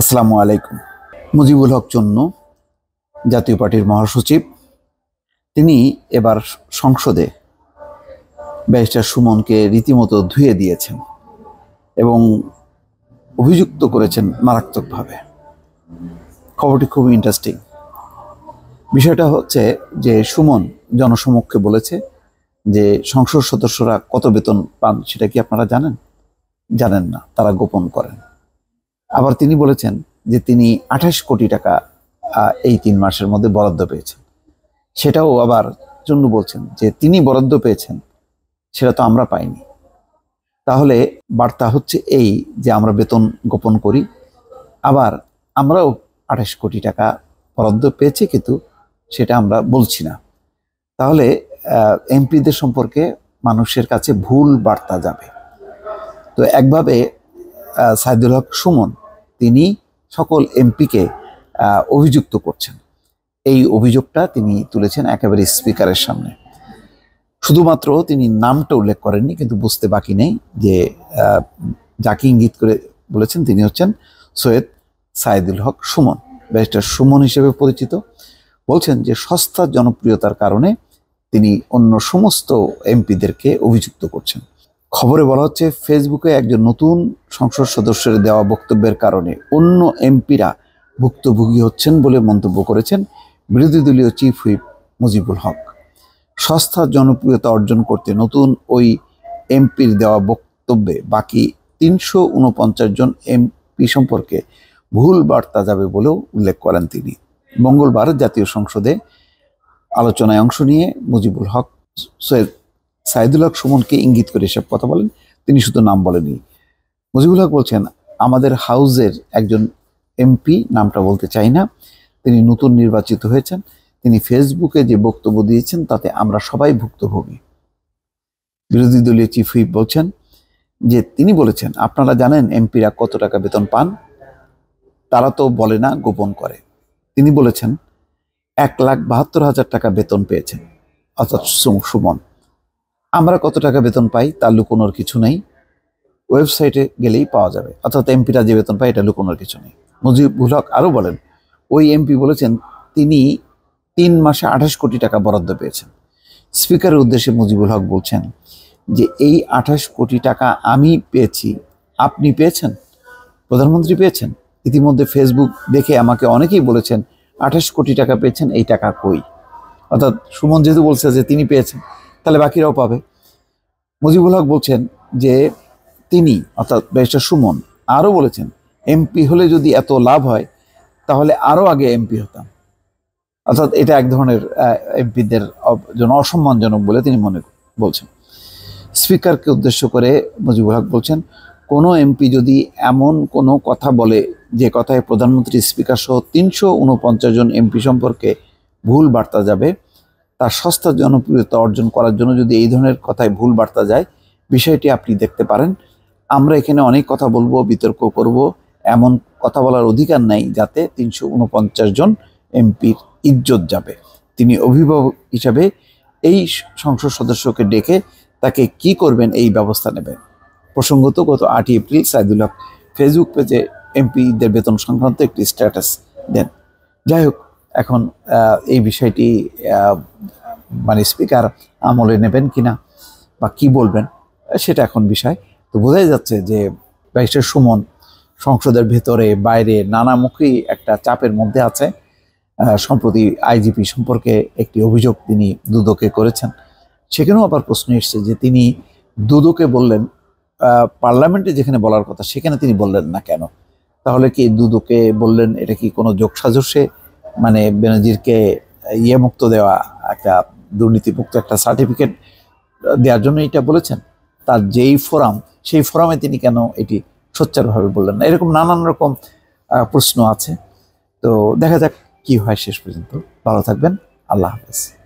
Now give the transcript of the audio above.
আসসালামু আলাইকুম মুজিবুল হক চন্ন জাতীয় পার্টির মহাসচিব তিনি এবার সংসদে ব্যারিস্টার সুমনকে রীতিমতো ধুয়ে দিয়েছেন এবং অভিযুক্ত করেছেন মারাত্মকভাবে খবরটি খুব ইন্টারেস্টিং বিষয়টা হচ্ছে যে সুমন জনসমক্ষে বলেছে যে সংসদ সদস্যরা কত বেতন পান সেটা কি আপনারা জানেন জানেন না তারা গোপন করেন আবার তিনি বলেছেন যে তিনি আঠাশ কোটি টাকা এই তিন মাসের মধ্যে বরাদ্দ পেয়েছেন সেটাও আবার চুন্ডু বলছেন যে তিনি বরাদ্দ পেয়েছেন সেটা তো আমরা পাইনি তাহলে বার্তা হচ্ছে এই যে আমরা বেতন গোপন করি আবার আমরাও আঠাশ কোটি টাকা বরাদ্দ পেয়েছি কিন্তু সেটা আমরা বলছি না তাহলে এমপিদের সম্পর্কে মানুষের কাছে ভুল বার্তা যাবে তো একভাবে সাইদুল হক সুমন তিনি সকল এমপিকে অভিযুক্ত করছেন এই অভিযোগটা তিনি তুলেছেন একেবারে স্পিকারের সামনে শুধুমাত্র তিনি নামটা উল্লেখ করেননি কিন্তু বুঝতে বাকি নেই যে যাকে ইঙ্গিত করে বলেছেন তিনি হচ্ছেন সৈয়দ সাইদুল হক সুমন ব্যারিস্টার সুমন হিসেবে পরিচিত বলছেন যে সস্তা জনপ্রিয়তার কারণে তিনি অন্য সমস্ত এমপিদেরকে অভিযুক্ত করছেন খবরে বলা হচ্ছে ফেসবুকে একজন নতুন সংসদ সদস্যের দেওয়া বক্তব্যের কারণে অন্য এমপিরা ভুক্তভোগী হচ্ছেন বলে মন্তব্য করেছেন বিরোধী দলীয় চিফ হুইপ মুজিবুল হক সস্তা জনপ্রিয়তা অর্জন করতে নতুন ওই এমপির দেওয়া বক্তব্যে বাকি তিনশো উনপঞ্চাশ জন এমপি সম্পর্কে ভুল বার্তা যাবে বলেও উল্লেখ করেন তিনি মঙ্গলবার জাতীয় সংসদে আলোচনায় অংশ নিয়ে মুজিবুল হক সৈয়দ সাইদুল হক সুমনকে ইঙ্গিত করে এসব কথা বলেন তিনি শুধু নাম বলেনি মুজিবুল হক বলছেন আমাদের হাউজের একজন এমপি নামটা বলতে চাই না তিনি নতুন নির্বাচিত হয়েছেন তিনি ফেসবুকে যে বক্তব্য দিয়েছেন তাতে আমরা সবাই ভুক্তভোগী বিরোধী দলীয় চিফ হুইপ বলছেন যে তিনি বলেছেন আপনারা জানেন এমপিরা কত টাকা বেতন পান তারা তো বলে না গোপন করে তিনি বলেছেন এক লাখ বাহাত্তর হাজার টাকা বেতন পেয়েছেন অর্থাৎ সুমন আমরা কত টাকা বেতন পাই তার লুকোনোর কিছু নেই ওয়েবসাইটে গেলেই পাওয়া যাবে অর্থাৎ এমপিরা যে বেতন পায় এটা লুকোনোর কিছু নেই মুজিবুল হক আরও বলেন ওই এমপি বলেছেন তিনি তিন মাসে আঠাশ কোটি টাকা বরাদ্দ পেয়েছেন স্পিকারের উদ্দেশ্যে মুজিবুল হক বলছেন যে এই আঠাশ কোটি টাকা আমি পেয়েছি আপনি পেয়েছেন প্রধানমন্ত্রী পেয়েছেন ইতিমধ্যে ফেসবুক দেখে আমাকে অনেকেই বলেছেন আঠাশ কোটি টাকা পেয়েছেন এই টাকা কই অর্থাৎ সুমন যেহেতু বলছে যে তিনি পেয়েছেন তাহলে বাকিরাও পাবে মুজিবুল হক বলছেন যে তিনি অর্থাৎ ব্যারিস্টার সুমন আরও বলেছেন এমপি হলে যদি এত লাভ হয় তাহলে আরও আগে এমপি হতাম অর্থাৎ এটা এক ধরনের এমপিদের জন্য অসম্মানজনক বলে তিনি মনে বলছেন স্পিকারকে উদ্দেশ্য করে মুজিবুল হক বলছেন কোনো এমপি যদি এমন কোনো কথা বলে যে কথায় প্রধানমন্ত্রী স্পিকার সহ তিনশো উনপঞ্চাশ জন এমপি সম্পর্কে ভুল বার্তা যাবে তার সস্তা জনপ্রিয়তা অর্জন করার জন্য যদি এই ধরনের কথায় ভুল বার্তা যায় বিষয়টি আপনি দেখতে পারেন আমরা এখানে অনেক কথা বলবো বিতর্ক করব এমন কথা বলার অধিকার নাই যাতে তিনশো উনপঞ্চাশ জন এমপির ইজ্জত যাবে তিনি অভিভাবক হিসাবে এই সংসদ সদস্যকে ডেকে তাকে কি করবেন এই ব্যবস্থা নেবেন প্রসঙ্গত গত আটই এপ্রিল সাইদুল হক ফেসবুক পেজে এমপিদের বেতন সংক্রান্ত একটি স্ট্যাটাস দেন যাই হোক এখন এই বিষয়টি মানে স্পিকার আমলে নেবেন কিনা বা কি বলবেন সেটা এখন বিষয় তো বোঝাই যাচ্ছে যে ব্যারিস্টার সুমন সংসদের ভেতরে বাইরে নানামুখী একটা চাপের মধ্যে আছে সম্প্রতি আইজিপি সম্পর্কে একটি অভিযোগ তিনি দুদকে করেছেন সেখানেও আবার প্রশ্ন এসছে যে তিনি দুদকে বললেন পার্লামেন্টে যেখানে বলার কথা সেখানে তিনি বললেন না কেন তাহলে কি দুদকে বললেন এটা কি কোনো যোগসাজসে মানে বেনজিরকে ইয়ে মুক্ত দেওয়া একটা দুর্নীতিমুক্ত একটা সার্টিফিকেট দেওয়ার জন্য এটা বলেছেন তার যেই ফোরাম সেই ফোরামে তিনি কেন এটি সোচ্চারভাবে বললেন না এরকম নানান রকম প্রশ্ন আছে তো দেখা যাক কি হয় শেষ পর্যন্ত ভালো থাকবেন আল্লাহ হাফেজ